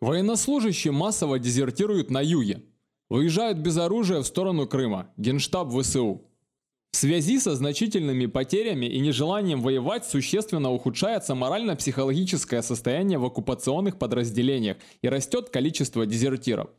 Военнослужащие массово дезертируют на юге. Выезжают без оружия в сторону Крыма, генштаб ВСУ. В связи со значительными потерями и нежеланием воевать существенно ухудшается морально-психологическое состояние в оккупационных подразделениях и растет количество дезертиров.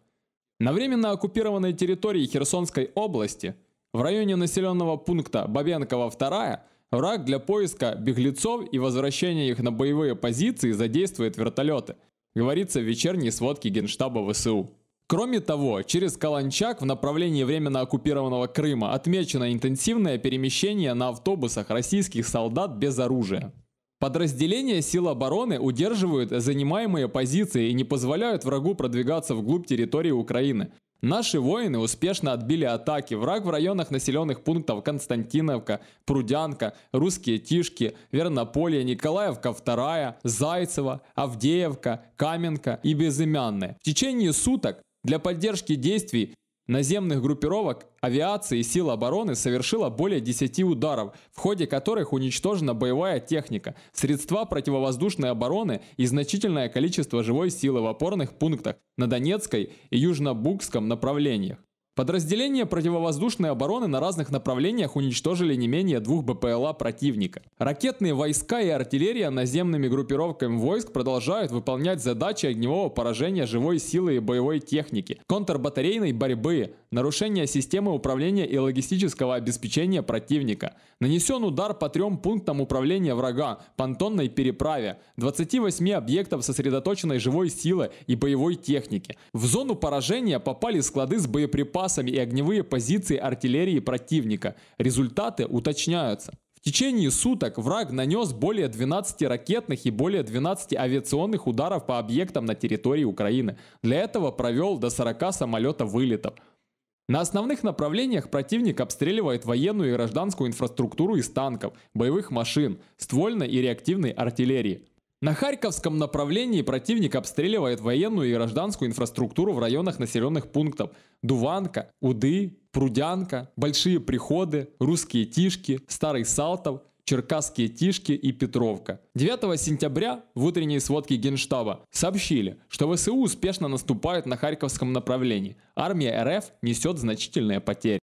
На временно оккупированной территории Херсонской области, в районе населенного пункта Бабенкова 2, враг для поиска беглецов и возвращения их на боевые позиции задействует вертолеты – говорится в вечерней сводке Генштаба ВСУ. Кроме того, через Каланчак в направлении временно оккупированного Крыма отмечено интенсивное перемещение на автобусах российских солдат без оружия. Подразделения сил обороны удерживают занимаемые позиции и не позволяют врагу продвигаться вглубь территории Украины. Наши воины успешно отбили атаки враг в районах населенных пунктов Константиновка, Прудянка, Русские Тишки, Вернополе, Николаевка вторая, Зайцево, Авдеевка, Каменка и Безымянная. В течение суток для поддержки действий наземных группировок авиации и сил обороны совершила более 10 ударов, в ходе которых уничтожена боевая техника, средства противовоздушной обороны и значительное количество живой силы в опорных пунктах на Донецкой и Южнобукском направлениях. Подразделения противовоздушной обороны на разных направлениях уничтожили не менее двух БПЛА противника. Ракетные войска и артиллерия наземными группировками войск продолжают выполнять задачи огневого поражения живой силы и боевой техники, контрбатарейной борьбы, нарушение системы управления и логистического обеспечения противника. Нанесен удар по трем пунктам управления врага, понтонной переправе, 28 объектов сосредоточенной живой силы и боевой техники. В зону поражения попали склады с боеприпасами и огневые позиции артиллерии противника. Результаты уточняются. В течение суток враг нанес более 12 ракетных и более 12 авиационных ударов по объектам на территории Украины. Для этого провел до 40 самолетов вылетов. На основных направлениях противник обстреливает военную и гражданскую инфраструктуру из танков, боевых машин, ствольной и реактивной артиллерии. На Харьковском направлении противник обстреливает военную и гражданскую инфраструктуру в районах населенных пунктов Дуванка, Уды, Прудянка, Большие Приходы, Русские Тишки, Старый Салтов, Черкасские Тишки и Петровка. 9 сентября в утренней сводке Генштаба сообщили, что ВСУ успешно наступают на Харьковском направлении. Армия РФ несет значительные потери.